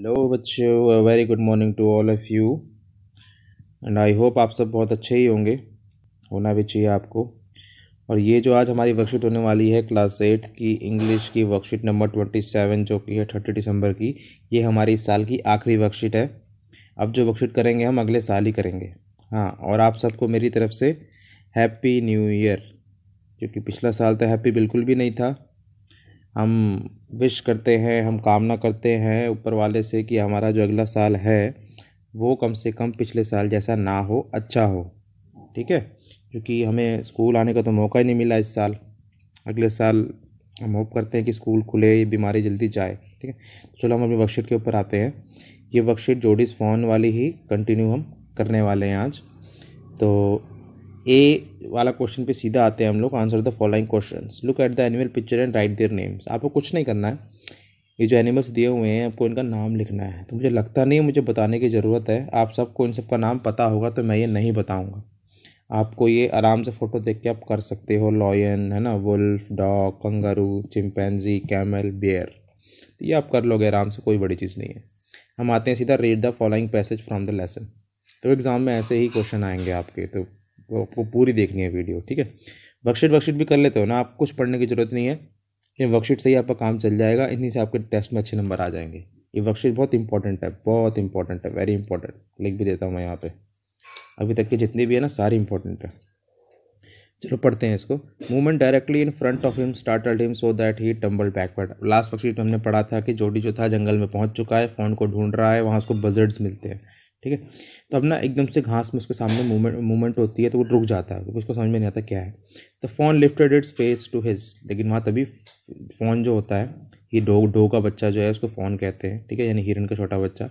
hello बच्चों very good morning to all of you and I hope आप सब बहुत अच्छे ही होंगे होना भी चाहिए आपको और ये जो आज हमारी वर्कशीट होने वाली है क्लास एट की इंग्लिश की वर्कशीट नंबर ट्वेंटी सेवन जो कि है थर्टी दिसंबर की ये हमारी इस साल की आखिरी वर्कशीट है अब जो वर्कशीट करेंगे हम अगले साल ही करेंगे हाँ और आप सबको मेरी तरफ से हैप्पी न्यू ईयर क्योंकि पिछला साल तो हैप्पी बिल्कुल भी नहीं था हम विश करते हैं हम कामना करते हैं ऊपर वाले से कि हमारा जो अगला साल है वो कम से कम पिछले साल जैसा ना हो अच्छा हो ठीक है क्योंकि हमें स्कूल आने का तो मौका ही नहीं मिला इस साल अगले साल हम होप करते हैं कि स्कूल खुले ये बीमारी जल्दी जाए ठीक है चलो हम अपनी वर्कशीट के ऊपर आते हैं ये वर्कशीट जोडिस फोन वाली ही कंटिन्यू हम करने वाले हैं आज तो ए वाला क्वेश्चन पे सीधा आते हैं हम लोग answer the following question look at the animal picture and write their names आपको कुछ नहीं करना है ये जो एनिमल्स दिए हुए हैं आपको इनका नाम लिखना है तो मुझे लगता नहीं मुझे बताने की ज़रूरत है आप सबको इन सबका नाम पता होगा तो मैं ये नहीं बताऊँगा आपको ये आराम से फ़ोटो देख के आप कर सकते हो लॉयन है ना wolf dog kangaroo chimpanzee camel bear तो ये आप कर लोगे आराम से कोई बड़ी चीज़ नहीं है हम आते हैं सीधा read the following passage from the lesson तो एग्ज़ाम में ऐसे ही क्वेश्चन आएंगे आपके तो आपको पूरी देखनी है वीडियो ठीक है वर्कशीट वर्कशीट भी कर लेते हो ना आप कुछ पढ़ने की ज़रूरत नहीं है ये वर्कशीट से ही आपका काम चल जाएगा इन्हीं से आपके टेस्ट में अच्छे नंबर आ जाएंगे ये वर्कशीट बहुत इंपॉर्टेंट है बहुत इंपॉर्टेंट है वेरी इंपॉर्टेंट लिख भी देता हूँ मैं यहाँ पे अभी तक के जितने भी है ना सारे इंपॉर्टेंट है चलो पढ़ते हैं इसको movement directly in front of him startled him so that he tumble backward last worksheet में हमने पढ़ा था कि जोडी जो था जंगल में पहुंच चुका है फ़ोन को ढूंढ रहा है वहाँ उसको बजर्ड्स मिलते हैं ठीक है तो अब ना एकदम से घास में उसके सामने मूवमेंट मूवमेंट होती है तो वो रुक जाता है क्योंकि उसको समझ में नहीं आता क्या है the fawn lifted its face to his लेकिन वहाँ तभी फोन जो होता है ये डो डो का बच्चा जो है उसको फोन कहते हैं ठीक है यानी हिरन का छोटा बच्चा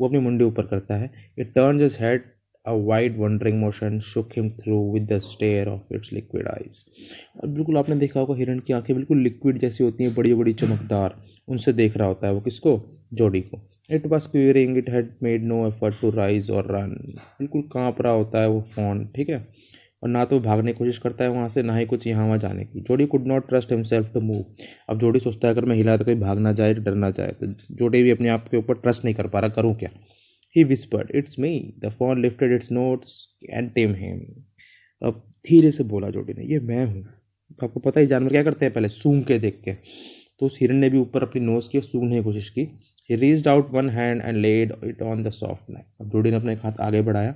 वो अपनी मुंडी ऊपर करता है it turn is head a wide wondering motion shook him through with the stare of its liquid eyes और बिल्कुल आपने देखा होगा हिरन की आंखें बिल्कुल लिक्विड जैसी होती हैं बड़ी बड़ी चमकदार उनसे देख रहा होता है वो किसको जोड़ी को it was quivering it had made no effort to rise or run बिल्कुल कांप रहा होता है वो फोन ठीक है और ना तो भागने की कोशिश करता है वहाँ से ना ही कुछ यहाँ वहाँ जाने की Jody could not trust himself to move अब जोडी सोचता है अगर मैं हिला तो कहीं भाग ना जाए डर ना जाए तो जोडी भी अपने आप के ऊपर ट्रस्ट नहीं कर पा रहा करूँ क्या he whispered it's me the fawn lifted its nose and them him अब धीरे से बोला जोडी ने ये मैं हूँ आपको पता ही जानवर क्या करते हैं पहले सूंघ के देख के तो उस हिरन ने भी ऊपर अपनी नोज़ की सूंघने की कोशिश की he reached out one hand and laid it on the soft neck अब जोडी ने अपने हाथ आगे बढ़ाया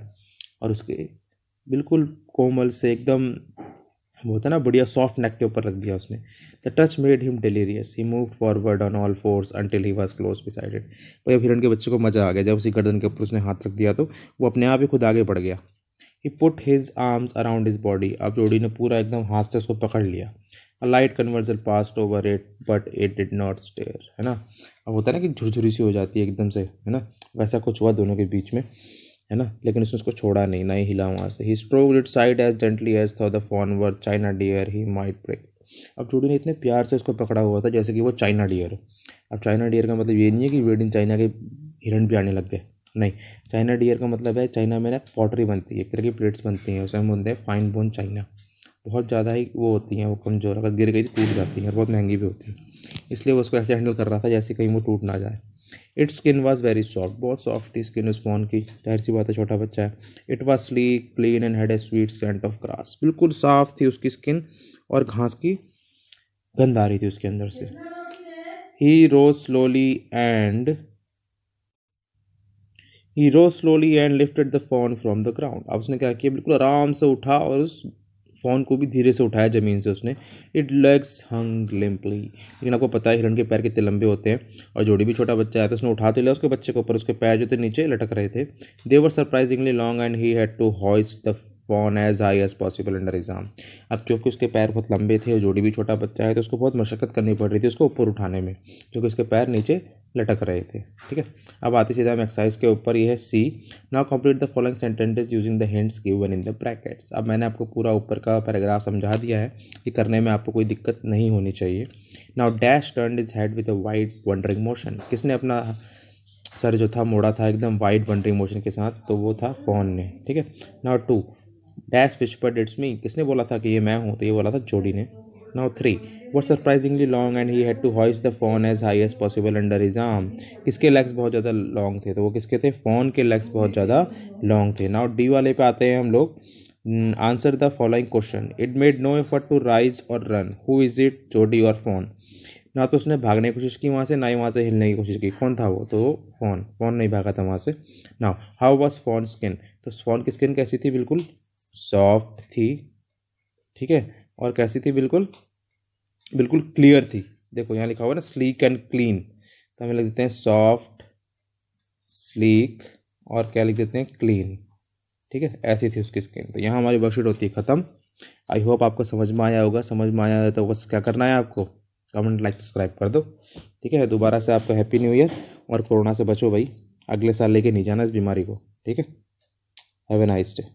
और उसके बिल्कुल कोमल से एकदम वो होता ना बढ़िया सॉफ्ट नेक के ऊपर रख दिया उसने the touch made him delirious he move forward on all fours until he was close beside it भाई अब हिरण के बच्चे को मज़ा आ गया जब उसी गर्दन के ऊपर उसने हाथ रख दिया तो वो अपने आप ही खुद आगे बढ़ गया he put his arms around his body अब जोड़ी ने पूरा एकदम हाथ से उसको पकड़ लिया a light converser pass over it but it did not stare है ना अब होता है ना कि झुरझुरी सी हो जाती है एकदम से है ना वैसा कुछ हुआ दोनों के बीच में है ना लेकिन उसने उसको छोड़ा नहीं ना ही हिला वहाँ से ही strove it side as gently as था the fawn were china deer he might break अब जूडी ने इतने प्यार से उसको पकड़ा हुआ था जैसे कि वो चाइना डियर अब चाइना डियर का मतलब ये नहीं है कि वेड इन चाइना के हिरण भी आने लग गए नहीं चाइना डियर का मतलब है चाइना में ना पॉटरी बनती है एक तरह की प्लेट्स बनती हैं उसमें हम बोलते हैं फाइन बोन चाइना बहुत ज़्यादा ही वो होती हैं वो कमज़ोर अगर गिर गई तो टूट जाती हैं और बहुत महंगी भी होती हैं इसलिए वो उसको ऐसे हैंडल कर रहा था जैसे कहीं वो टूट ना जाए its skin was very soft बहुत सॉफ्ट थी स्किन उस फोन की जाहिर सी बात है छोटा बच्चा है it was sleek clean and had a sweet scent of grass बिल्कुल साफ थी उसकी स्किन और घास की गंध आ रही थी उसके अंदर से he rose slowly and he rose slowly and lifted the fawn from the ground अब उसने क्या किया बिल्कुल आराम से उठा और उस फ़ोन को भी धीरे से उठाया ज़मीन से उसने इट लेग्स हंग लिम्पली लेकिन आपको पता है हिरण के पैर कितने लंबे होते हैं और जोड़ी भी छोटा बच्चा आया था तो उसने उठा तो लिया उसके बच्चे को ऊपर उसके पैर जो थे नीचे लटक रहे थे they were surprisingly long and he had to hoist the fawn as high as possible under एग्जाम अब क्योंकि उसके पैर बहुत लंबे थे और जोड़ी भी छोटा बच्चा है तो उसको बहुत मशक्क़त करनी पड़ रही थी उसको ऊपर उठाने में क्योंकि उसके पैर नीचे लटक रहे थे ठीक है अब आते सीधा हम एक्सरसाइज के ऊपर ये है see now complete the following sentences using the hints given in the brackets अब मैंने आपको पूरा ऊपर का पैराग्राफ समझा दिया है कि करने में आपको कोई दिक्कत नहीं होनी चाहिए now dash turn is head with a wide wondering motion किसने अपना सर जो था मोड़ा था एकदम वाइड वंडरिंग मोशन के साथ तो वो था पॉन ने ठीक है नाउ टू डैश पर इट्स मी किसने बोला था कि ये मैं हूँ तो ये बोला था जोडी ने now three what surprisingly long and he had to hoist the fawn as high as possible under is किसके लेग्स बहुत ज़्यादा लॉन्ग थे तो वो किसके थे फ़ोन के लेग्स बहुत ज़्यादा लॉन्ग थे नाउ डी वाले पे आते हैं हम लोग answer the following question it made no effort to rise or run who is it Jody और फोन ना तो उसने भागने की कोशिश की वहाँ से ना ही वहाँ से हिलने की कोशिश की कौन था वो तो फ़ोन फ़ोन नहीं भागा था वहाँ से ना हाउ वॉज फोन स्किन तो फ़ोन की स्किन कैसी थी बिल्कुल सॉफ्ट थी ठीक है और कैसी थी बिल्कुल बिल्कुल क्लियर थी देखो यहाँ लिखा हुआ है ना स्लीक एंड क्लीन तो हमें लिख देते हैं सॉफ्ट स्लीक और क्या लिख देते हैं क्लीन ठीक है ऐसी थी उसकी स्किन तो यहाँ हमारी वर्कशीट होती है ख़त्म आई होप आपको समझ में आया होगा समझ में आया तो बस क्या करना है आपको कमेंट लाइक सब्सक्राइब कर दो ठीक है दोबारा से आपको हैप्पी न्यू ईयर और कोरोना से बचो भाई अगले साल लेके नहीं जाना इस बीमारी को ठीक है हैव ए नाइस डे